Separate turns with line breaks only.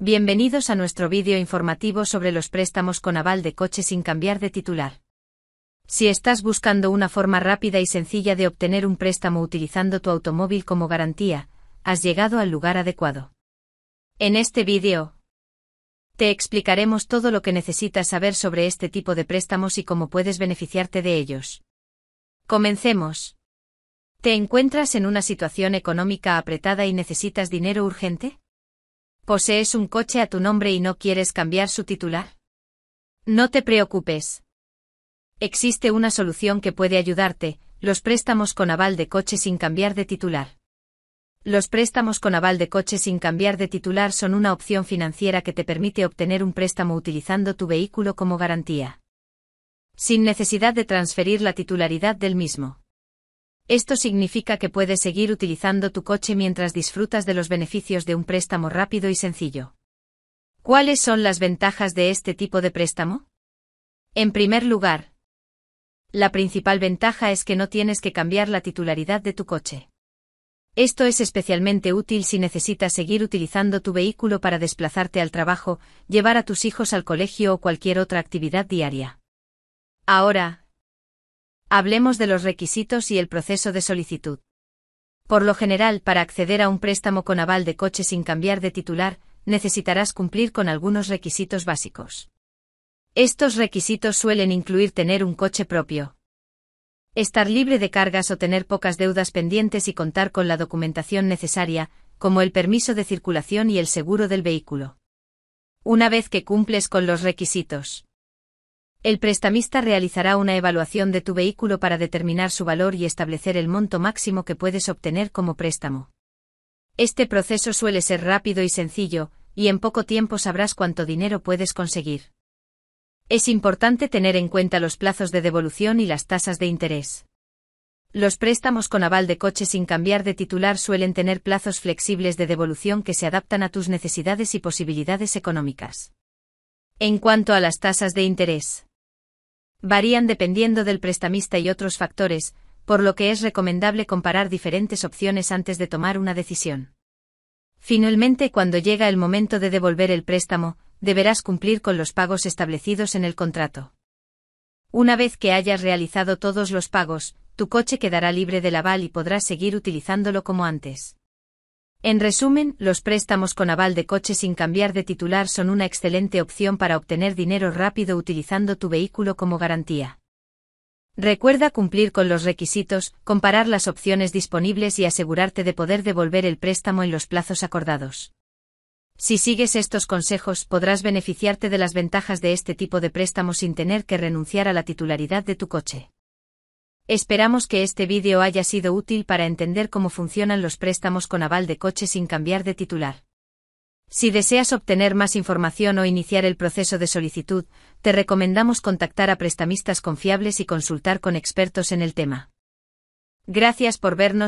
Bienvenidos a nuestro vídeo informativo sobre los préstamos con aval de coche sin cambiar de titular. Si estás buscando una forma rápida y sencilla de obtener un préstamo utilizando tu automóvil como garantía, has llegado al lugar adecuado. En este vídeo, te explicaremos todo lo que necesitas saber sobre este tipo de préstamos y cómo puedes beneficiarte de ellos. Comencemos. ¿Te encuentras en una situación económica apretada y necesitas dinero urgente? posees un coche a tu nombre y no quieres cambiar su titular? No te preocupes. Existe una solución que puede ayudarte, los préstamos con aval de coche sin cambiar de titular. Los préstamos con aval de coche sin cambiar de titular son una opción financiera que te permite obtener un préstamo utilizando tu vehículo como garantía. Sin necesidad de transferir la titularidad del mismo. Esto significa que puedes seguir utilizando tu coche mientras disfrutas de los beneficios de un préstamo rápido y sencillo. ¿Cuáles son las ventajas de este tipo de préstamo? En primer lugar, la principal ventaja es que no tienes que cambiar la titularidad de tu coche. Esto es especialmente útil si necesitas seguir utilizando tu vehículo para desplazarte al trabajo, llevar a tus hijos al colegio o cualquier otra actividad diaria. Ahora, Hablemos de los requisitos y el proceso de solicitud. Por lo general, para acceder a un préstamo con aval de coche sin cambiar de titular, necesitarás cumplir con algunos requisitos básicos. Estos requisitos suelen incluir tener un coche propio, estar libre de cargas o tener pocas deudas pendientes y contar con la documentación necesaria, como el permiso de circulación y el seguro del vehículo. Una vez que cumples con los requisitos, el prestamista realizará una evaluación de tu vehículo para determinar su valor y establecer el monto máximo que puedes obtener como préstamo. Este proceso suele ser rápido y sencillo, y en poco tiempo sabrás cuánto dinero puedes conseguir. Es importante tener en cuenta los plazos de devolución y las tasas de interés. Los préstamos con aval de coche sin cambiar de titular suelen tener plazos flexibles de devolución que se adaptan a tus necesidades y posibilidades económicas. En cuanto a las tasas de interés, varían dependiendo del prestamista y otros factores, por lo que es recomendable comparar diferentes opciones antes de tomar una decisión. Finalmente, cuando llega el momento de devolver el préstamo, deberás cumplir con los pagos establecidos en el contrato. Una vez que hayas realizado todos los pagos, tu coche quedará libre del aval y podrás seguir utilizándolo como antes. En resumen, los préstamos con aval de coche sin cambiar de titular son una excelente opción para obtener dinero rápido utilizando tu vehículo como garantía. Recuerda cumplir con los requisitos, comparar las opciones disponibles y asegurarte de poder devolver el préstamo en los plazos acordados. Si sigues estos consejos, podrás beneficiarte de las ventajas de este tipo de préstamo sin tener que renunciar a la titularidad de tu coche. Esperamos que este vídeo haya sido útil para entender cómo funcionan los préstamos con aval de coche sin cambiar de titular. Si deseas obtener más información o iniciar el proceso de solicitud, te recomendamos contactar a prestamistas confiables y consultar con expertos en el tema. Gracias por vernos.